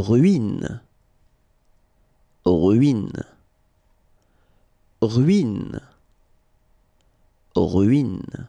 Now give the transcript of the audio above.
ruine, ruine, ruine, ruine.